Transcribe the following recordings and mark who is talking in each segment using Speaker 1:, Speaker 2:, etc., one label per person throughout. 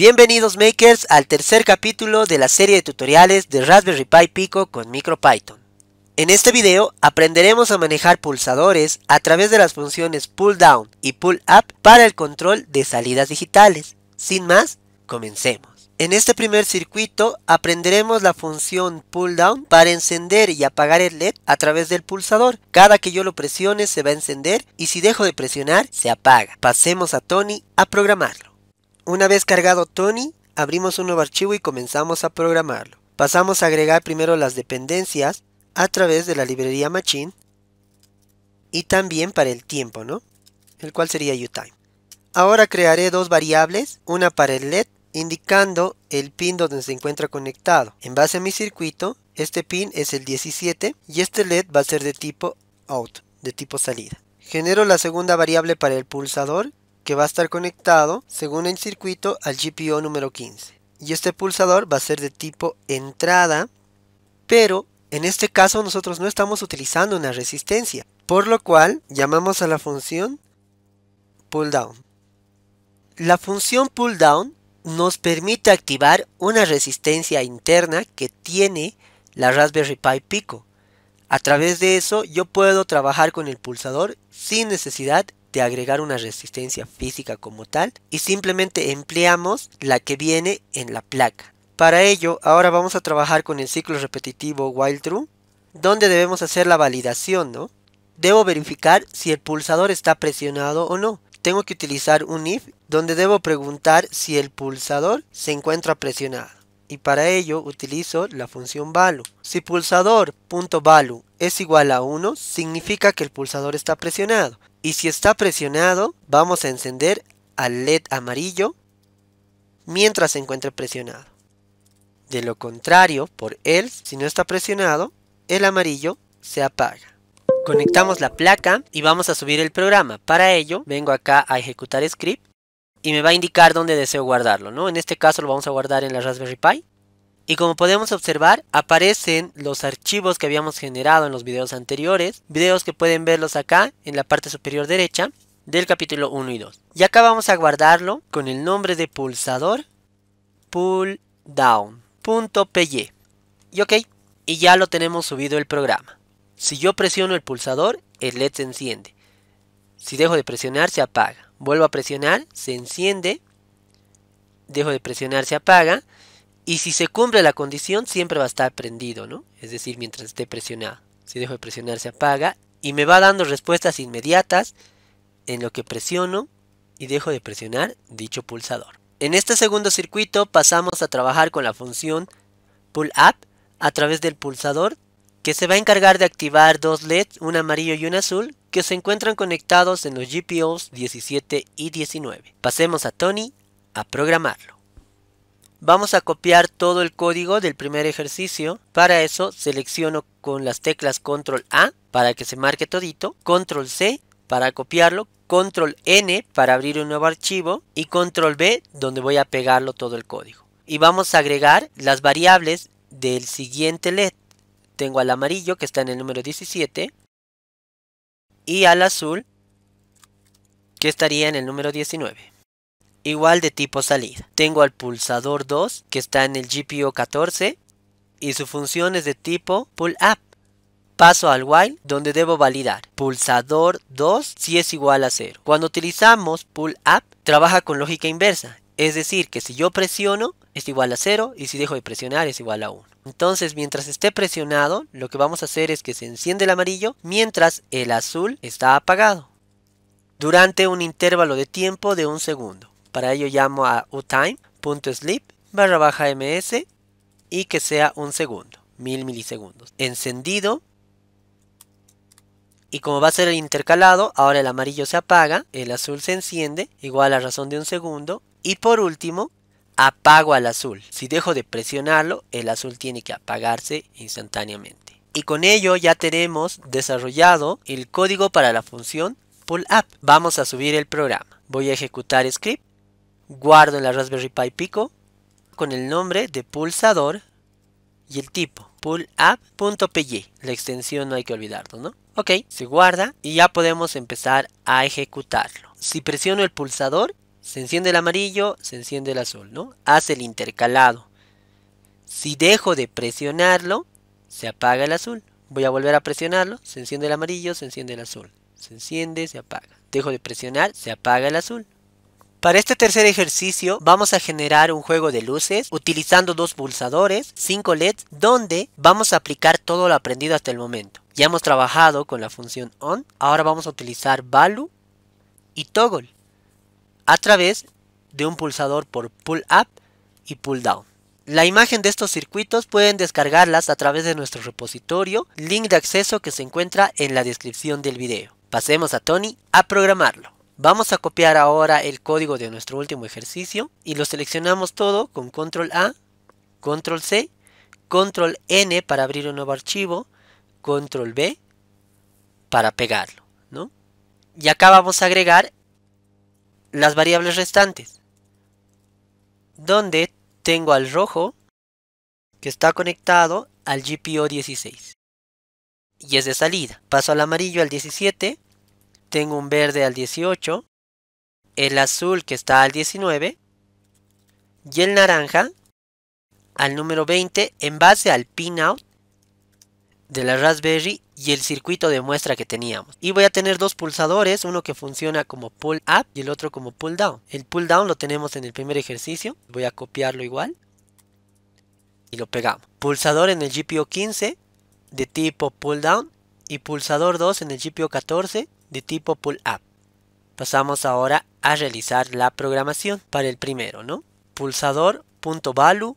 Speaker 1: Bienvenidos makers al tercer capítulo de la serie de tutoriales de Raspberry Pi Pico con MicroPython. En este video aprenderemos a manejar pulsadores a través de las funciones pull down y pull up para el control de salidas digitales. Sin más, comencemos. En este primer circuito aprenderemos la función pull down para encender y apagar el LED a través del pulsador. Cada que yo lo presione se va a encender y si dejo de presionar se apaga. Pasemos a Tony a programarlo. Una vez cargado Tony, abrimos un nuevo archivo y comenzamos a programarlo. Pasamos a agregar primero las dependencias a través de la librería Machine y también para el tiempo, ¿no? El cual sería UTime. Ahora crearé dos variables, una para el LED indicando el pin donde se encuentra conectado. En base a mi circuito, este pin es el 17 y este LED va a ser de tipo out, de tipo salida. Genero la segunda variable para el pulsador que va a estar conectado según el circuito al GPIO número 15. Y este pulsador va a ser de tipo entrada, pero en este caso nosotros no estamos utilizando una resistencia, por lo cual llamamos a la función pull down. La función pull down nos permite activar una resistencia interna que tiene la Raspberry Pi Pico. A través de eso yo puedo trabajar con el pulsador sin necesidad de agregar una resistencia física como tal y simplemente empleamos la que viene en la placa. Para ello, ahora vamos a trabajar con el ciclo repetitivo while true, donde debemos hacer la validación, ¿no? Debo verificar si el pulsador está presionado o no. Tengo que utilizar un if donde debo preguntar si el pulsador se encuentra presionado y para ello utilizo la función value. Si pulsador.value es igual a 1, significa que el pulsador está presionado. Y si está presionado, vamos a encender al LED amarillo mientras se encuentre presionado. De lo contrario, por else, si no está presionado, el amarillo se apaga. Conectamos la placa y vamos a subir el programa. Para ello, vengo acá a ejecutar script y me va a indicar dónde deseo guardarlo, ¿no? En este caso lo vamos a guardar en la Raspberry Pi. Y como podemos observar, aparecen los archivos que habíamos generado en los videos anteriores, videos que pueden verlos acá en la parte superior derecha del capítulo 1 y 2. Y acá vamos a guardarlo con el nombre de pulsador pulldown.py. Y ok, y ya lo tenemos subido el programa. Si yo presiono el pulsador, el LED se enciende. Si dejo de presionar, se apaga. Vuelvo a presionar, se enciende, dejo de presionar, se apaga. Y si se cumple la condición, siempre va a estar prendido, ¿no? Es decir, mientras esté presionado. Si dejo de presionar, se apaga. Y me va dando respuestas inmediatas en lo que presiono y dejo de presionar dicho pulsador. En este segundo circuito pasamos a trabajar con la función pull up a través del pulsador que se va a encargar de activar dos LEDs, un amarillo y un azul, que se encuentran conectados en los GPOs 17 y 19. Pasemos a Tony a programarlo. Vamos a copiar todo el código del primer ejercicio. Para eso selecciono con las teclas Control A para que se marque todito, Control C para copiarlo, Control N para abrir un nuevo archivo y Control B donde voy a pegarlo todo el código. Y vamos a agregar las variables del siguiente LED. Tengo al amarillo que está en el número 17, y al azul que estaría en el número 19. Igual de tipo salida. Tengo al pulsador 2 que está en el GPO 14 y su función es de tipo pull up. Paso al while donde debo validar pulsador 2 si es igual a 0. Cuando utilizamos pull up trabaja con lógica inversa es decir, que si yo presiono es igual a 0 y si dejo de presionar es igual a 1. Entonces, mientras esté presionado, lo que vamos a hacer es que se enciende el amarillo mientras el azul está apagado. Durante un intervalo de tiempo de un segundo. Para ello llamo a utime.sleep barra baja ms y que sea un segundo, mil milisegundos. Encendido. Y como va a ser el intercalado, ahora el amarillo se apaga, el azul se enciende, igual a razón de un segundo, y por último, apago al azul. Si dejo de presionarlo, el azul tiene que apagarse instantáneamente. Y con ello ya tenemos desarrollado el código para la función pull up. Vamos a subir el programa. Voy a ejecutar script. Guardo en la Raspberry Pi Pico con el nombre de pulsador y el tipo pull pullapp.py. La extensión no hay que olvidarlo, ¿no? Ok, se guarda y ya podemos empezar a ejecutarlo. Si presiono el pulsador, se enciende el amarillo, se enciende el azul, ¿no? Hace el intercalado. Si dejo de presionarlo, se apaga el azul. Voy a volver a presionarlo, se enciende el amarillo, se enciende el azul. Se enciende, se apaga. Dejo de presionar, se apaga el azul. Para este tercer ejercicio vamos a generar un juego de luces utilizando dos pulsadores, cinco LEDs, donde vamos a aplicar todo lo aprendido hasta el momento. Ya hemos trabajado con la función ON, ahora vamos a utilizar VALUE y TOGGLE a través de un pulsador por pull up y pull down. La imagen de estos circuitos pueden descargarlas a través de nuestro repositorio, link de acceso que se encuentra en la descripción del video. Pasemos a Tony a programarlo. Vamos a copiar ahora el código de nuestro último ejercicio y lo seleccionamos todo con control A, control C, control N para abrir un nuevo archivo, control B para pegarlo. ¿no? Y acá vamos a agregar las variables restantes, donde tengo al rojo que está conectado al GPO 16 y es de salida. Paso al amarillo al 17, tengo un verde al 18, el azul que está al 19 y el naranja al número 20 en base al pinout de la Raspberry y el circuito de muestra que teníamos. Y voy a tener dos pulsadores, uno que funciona como pull up y el otro como pull down. El pull down lo tenemos en el primer ejercicio, voy a copiarlo igual y lo pegamos. Pulsador en el GPO 15 de tipo pull down y pulsador 2 en el GPO 14 de tipo pull up. Pasamos ahora a realizar la programación para el primero, ¿no? Pulsador.value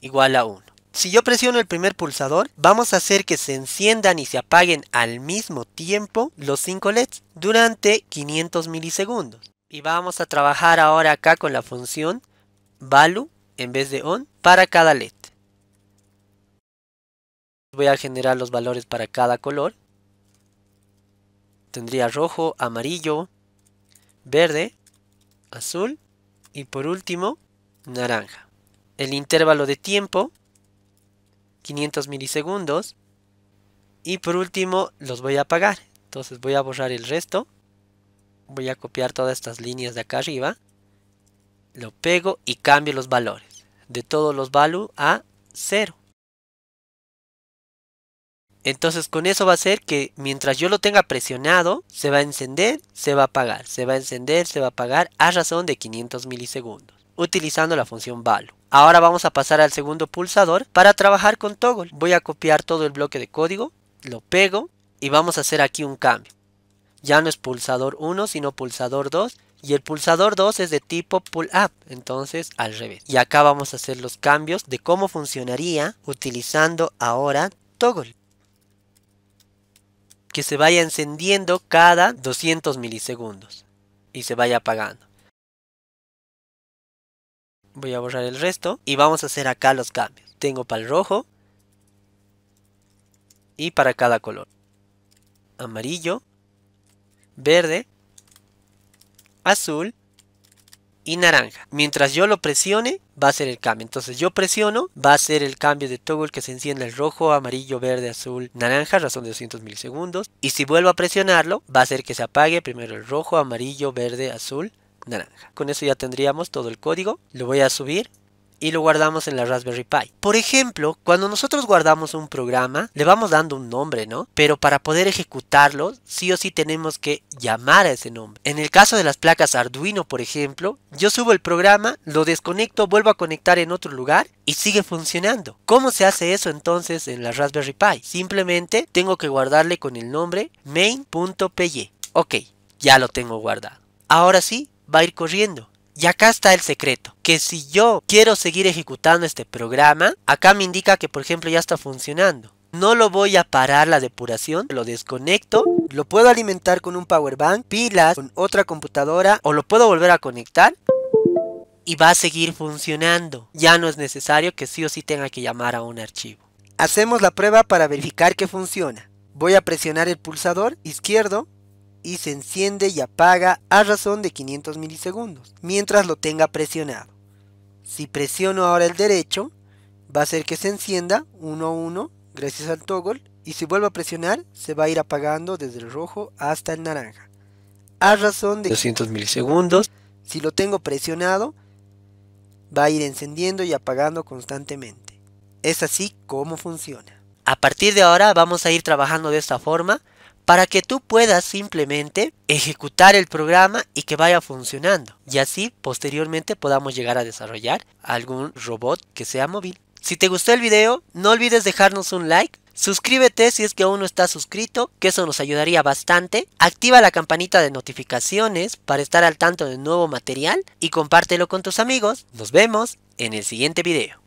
Speaker 1: igual a 1. Si yo presiono el primer pulsador, vamos a hacer que se enciendan y se apaguen al mismo tiempo los 5 LEDs durante 500 milisegundos. Y vamos a trabajar ahora acá con la función value en vez de on para cada LED. Voy a generar los valores para cada color. Tendría rojo, amarillo, verde, azul y por último naranja. El intervalo de tiempo 500 milisegundos. Y por último los voy a apagar. Entonces voy a borrar el resto. Voy a copiar todas estas líneas de acá arriba. Lo pego y cambio los valores. De todos los value a 0. Entonces con eso va a ser que mientras yo lo tenga presionado, se va a encender, se va a apagar, se va a encender, se va a apagar a razón de 500 milisegundos, utilizando la función value. Ahora vamos a pasar al segundo pulsador para trabajar con toggle. Voy a copiar todo el bloque de código, lo pego y vamos a hacer aquí un cambio. Ya no es pulsador 1 sino pulsador 2 y el pulsador 2 es de tipo pull up, entonces al revés. Y acá vamos a hacer los cambios de cómo funcionaría utilizando ahora toggle. Que se vaya encendiendo cada 200 milisegundos y se vaya apagando voy a borrar el resto y vamos a hacer acá los cambios. Tengo para el rojo y para cada color. Amarillo, verde, azul y naranja. Mientras yo lo presione, va a ser el cambio. Entonces yo presiono, va a ser el cambio de toggle que se enciende el rojo, amarillo, verde, azul, naranja, razón de 200 milisegundos. Y si vuelvo a presionarlo, va a ser que se apague primero el rojo, amarillo, verde, azul, naranja. Con eso ya tendríamos todo el código. Lo voy a subir y lo guardamos en la Raspberry Pi. Por ejemplo, cuando nosotros guardamos un programa, le vamos dando un nombre, ¿no? Pero para poder ejecutarlo, sí o sí tenemos que llamar a ese nombre. En el caso de las placas Arduino, por ejemplo, yo subo el programa, lo desconecto, vuelvo a conectar en otro lugar y sigue funcionando. ¿Cómo se hace eso entonces en la Raspberry Pi? Simplemente tengo que guardarle con el nombre main.py. Ok, ya lo tengo guardado. Ahora sí, va a ir corriendo. Y acá está el secreto, que si yo quiero seguir ejecutando este programa, acá me indica que por ejemplo ya está funcionando. No lo voy a parar la depuración, lo desconecto, lo puedo alimentar con un power bank, pilas, con otra computadora o lo puedo volver a conectar y va a seguir funcionando. Ya no es necesario que sí o sí tenga que llamar a un archivo. Hacemos la prueba para verificar que funciona. Voy a presionar el pulsador izquierdo y se enciende y apaga a razón de 500 milisegundos, mientras lo tenga presionado. Si presiono ahora el derecho, va a hacer que se encienda uno a uno gracias al toggle y si vuelvo a presionar se va a ir apagando desde el rojo hasta el naranja. A razón de 200 milisegundos. Si lo tengo presionado, va a ir encendiendo y apagando constantemente. Es así como funciona. A partir de ahora vamos a ir trabajando de esta forma para que tú puedas simplemente ejecutar el programa y que vaya funcionando. Y así posteriormente podamos llegar a desarrollar algún robot que sea móvil. Si te gustó el video, no olvides dejarnos un like. Suscríbete si es que aún no estás suscrito, que eso nos ayudaría bastante. Activa la campanita de notificaciones para estar al tanto del nuevo material y compártelo con tus amigos. Nos vemos en el siguiente video.